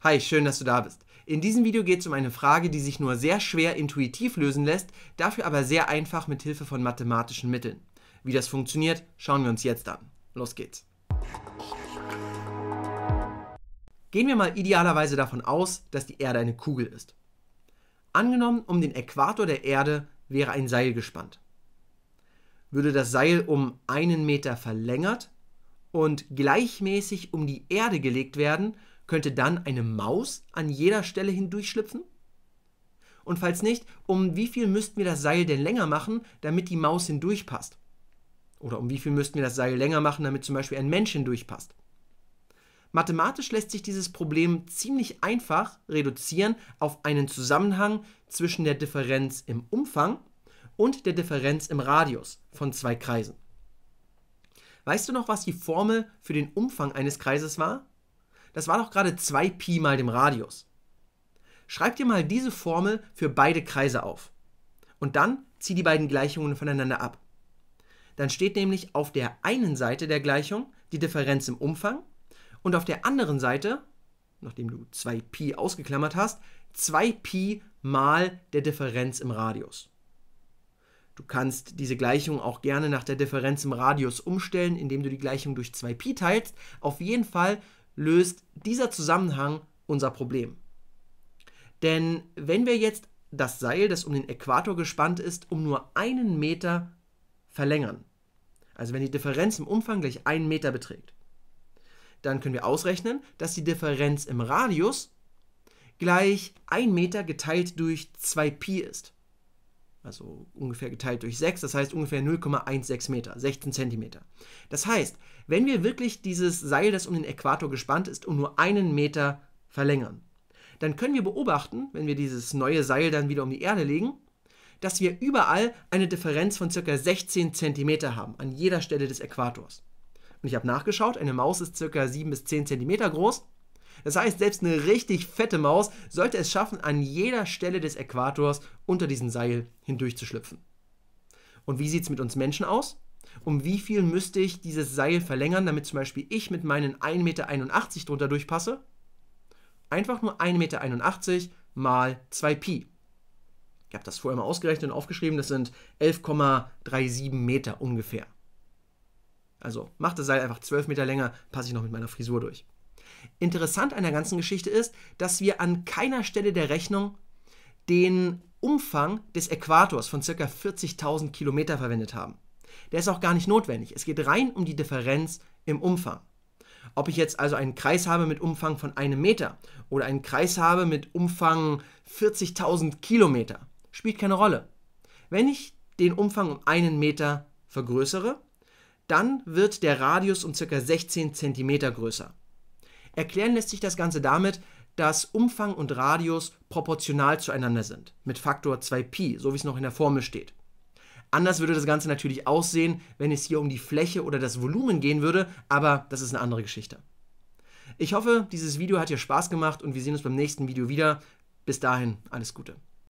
Hi, schön, dass du da bist. In diesem Video geht es um eine Frage, die sich nur sehr schwer intuitiv lösen lässt, dafür aber sehr einfach mit Hilfe von mathematischen Mitteln. Wie das funktioniert, schauen wir uns jetzt an. Los geht's. Gehen wir mal idealerweise davon aus, dass die Erde eine Kugel ist. Angenommen, um den Äquator der Erde wäre ein Seil gespannt. Würde das Seil um einen Meter verlängert und gleichmäßig um die Erde gelegt werden, könnte dann eine Maus an jeder Stelle hindurchschlüpfen? Und falls nicht, um wie viel müssten wir das Seil denn länger machen, damit die Maus hindurchpasst? Oder um wie viel müssten wir das Seil länger machen, damit zum Beispiel ein Mensch hindurchpasst? Mathematisch lässt sich dieses Problem ziemlich einfach reduzieren auf einen Zusammenhang zwischen der Differenz im Umfang und der Differenz im Radius von zwei Kreisen. Weißt du noch, was die Formel für den Umfang eines Kreises war? Das war doch gerade 2 Pi mal dem Radius. Schreib dir mal diese Formel für beide Kreise auf. Und dann zieh die beiden Gleichungen voneinander ab. Dann steht nämlich auf der einen Seite der Gleichung die Differenz im Umfang und auf der anderen Seite, nachdem du 2pi ausgeklammert hast, 2pi mal der Differenz im Radius. Du kannst diese Gleichung auch gerne nach der Differenz im Radius umstellen, indem du die Gleichung durch 2pi teilst. Auf jeden Fall löst dieser Zusammenhang unser Problem. Denn wenn wir jetzt das Seil, das um den Äquator gespannt ist, um nur einen Meter verlängern, also wenn die Differenz im Umfang gleich einen Meter beträgt, dann können wir ausrechnen, dass die Differenz im Radius gleich 1 Meter geteilt durch 2 Pi ist also ungefähr geteilt durch 6, das heißt ungefähr 0,16 Meter, 16 Zentimeter. Das heißt, wenn wir wirklich dieses Seil, das um den Äquator gespannt ist, um nur einen Meter verlängern, dann können wir beobachten, wenn wir dieses neue Seil dann wieder um die Erde legen, dass wir überall eine Differenz von ca. 16 Zentimeter haben, an jeder Stelle des Äquators. Und ich habe nachgeschaut, eine Maus ist ca. 7 bis 10 Zentimeter groß das heißt, selbst eine richtig fette Maus sollte es schaffen, an jeder Stelle des Äquators unter diesen Seil hindurchzuschlüpfen. Und wie sieht es mit uns Menschen aus? Um wie viel müsste ich dieses Seil verlängern, damit zum Beispiel ich mit meinen 1,81 Meter drunter durchpasse? Einfach nur 1,81 Meter mal 2 Pi. Ich habe das vorher mal ausgerechnet und aufgeschrieben, das sind 11,37 Meter ungefähr. Also macht das Seil einfach 12 Meter länger, passe ich noch mit meiner Frisur durch. Interessant an der ganzen Geschichte ist, dass wir an keiner Stelle der Rechnung den Umfang des Äquators von ca. 40.000 Kilometer verwendet haben. Der ist auch gar nicht notwendig. Es geht rein um die Differenz im Umfang. Ob ich jetzt also einen Kreis habe mit Umfang von einem Meter oder einen Kreis habe mit Umfang 40.000 Kilometer, spielt keine Rolle. Wenn ich den Umfang um einen Meter vergrößere, dann wird der Radius um ca. 16 cm größer. Erklären lässt sich das Ganze damit, dass Umfang und Radius proportional zueinander sind, mit Faktor 2pi, so wie es noch in der Formel steht. Anders würde das Ganze natürlich aussehen, wenn es hier um die Fläche oder das Volumen gehen würde, aber das ist eine andere Geschichte. Ich hoffe, dieses Video hat dir Spaß gemacht und wir sehen uns beim nächsten Video wieder. Bis dahin, alles Gute.